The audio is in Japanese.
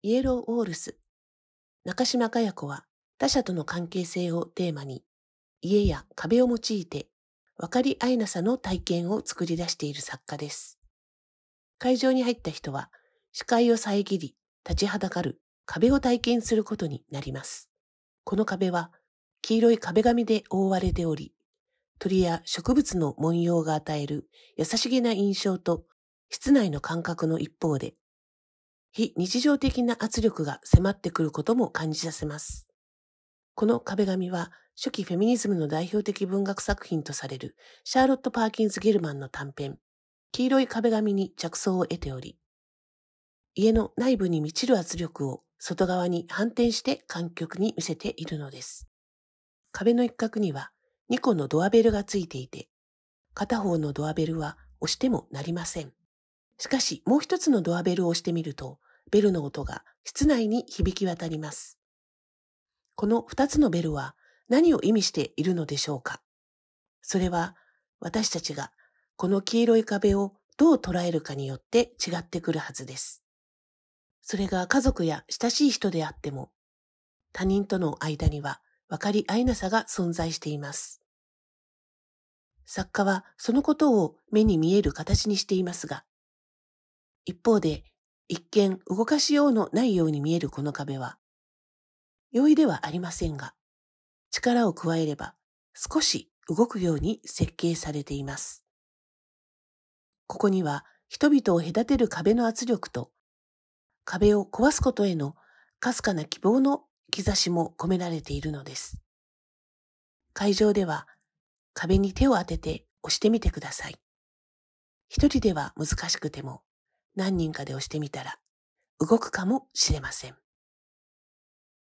イエローオールス。中島加や子は他者との関係性をテーマに、家や壁を用いて分かり合いなさの体験を作り出している作家です。会場に入った人は視界を遮り、立ちはだかる壁を体験することになります。この壁は黄色い壁紙で覆われており、鳥や植物の文様が与える優しげな印象と室内の感覚の一方で、非日常的な圧力が迫ってくることも感じさせます。この壁紙は初期フェミニズムの代表的文学作品とされるシャーロット・パーキンズ・ギルマンの短編、黄色い壁紙に着想を得ており、家の内部に満ちる圧力を外側に反転して観客に見せているのです。壁の一角には2個のドアベルがついていて、片方のドアベルは押してもなりません。しかし、もう一つのドアベルを押してみると、ベルの音が室内に響き渡ります。この二つのベルは何を意味しているのでしょうかそれは私たちがこの黄色い壁をどう捉えるかによって違ってくるはずです。それが家族や親しい人であっても、他人との間には分かり合いなさが存在しています。作家はそのことを目に見える形にしていますが、一方で、一見動かしようのないように見えるこの壁は、容易ではありませんが、力を加えれば少し動くように設計されています。ここには人々を隔てる壁の圧力と、壁を壊すことへのかすかな希望の兆しも込められているのです。会場では壁に手を当てて押してみてください。一人では難しくても、何人かで押してみたら動くかもしれません。